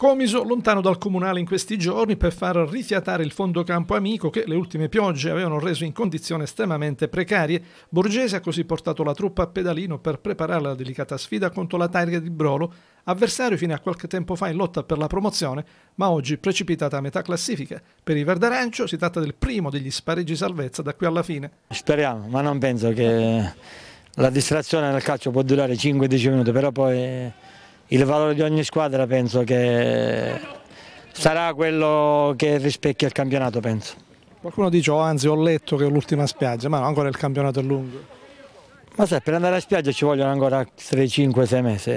Comiso lontano dal comunale in questi giorni per far rifiatare il fondo campo amico che le ultime piogge avevano reso in condizioni estremamente precarie. Borgese ha così portato la truppa a pedalino per preparare la delicata sfida contro la Targa di Brolo, avversario fino a qualche tempo fa in lotta per la promozione, ma oggi precipitata a metà classifica. Per i Verdarancio si tratta del primo degli spareggi salvezza da qui alla fine. Speriamo, ma non penso che la distrazione nel calcio può durare 5-10 minuti, però poi il valore di ogni squadra penso che sarà quello che rispecchia il campionato penso. Qualcuno dice, oh, anzi ho letto che è l'ultima spiaggia, ma ancora il campionato è lungo. Ma sai, per andare a spiaggia ci vogliono ancora 3-5-6 mesi,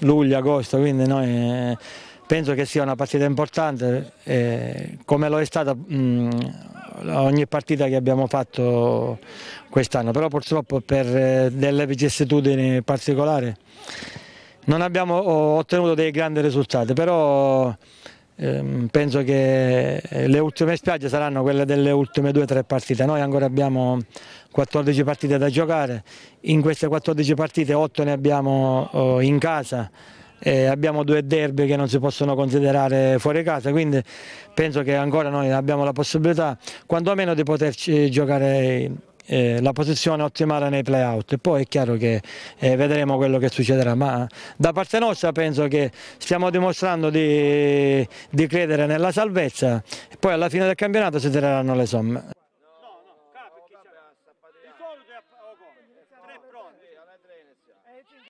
luglio, agosto, quindi noi penso che sia una partita importante, eh, come lo è stata mh, ogni partita che abbiamo fatto quest'anno, però purtroppo per eh, delle vicissitudini particolari non abbiamo ottenuto dei grandi risultati, però ehm, penso che le ultime spiagge saranno quelle delle ultime due o tre partite. Noi ancora abbiamo 14 partite da giocare, in queste 14 partite 8 ne abbiamo oh, in casa. Eh, abbiamo due derby che non si possono considerare fuori casa, quindi penso che ancora noi abbiamo la possibilità quantomeno di poterci giocare eh, la posizione ottimale nei playout poi è chiaro che eh, vedremo quello che succederà, ma da parte nostra penso che stiamo dimostrando di, di credere nella salvezza e poi alla fine del campionato si tireranno le somme.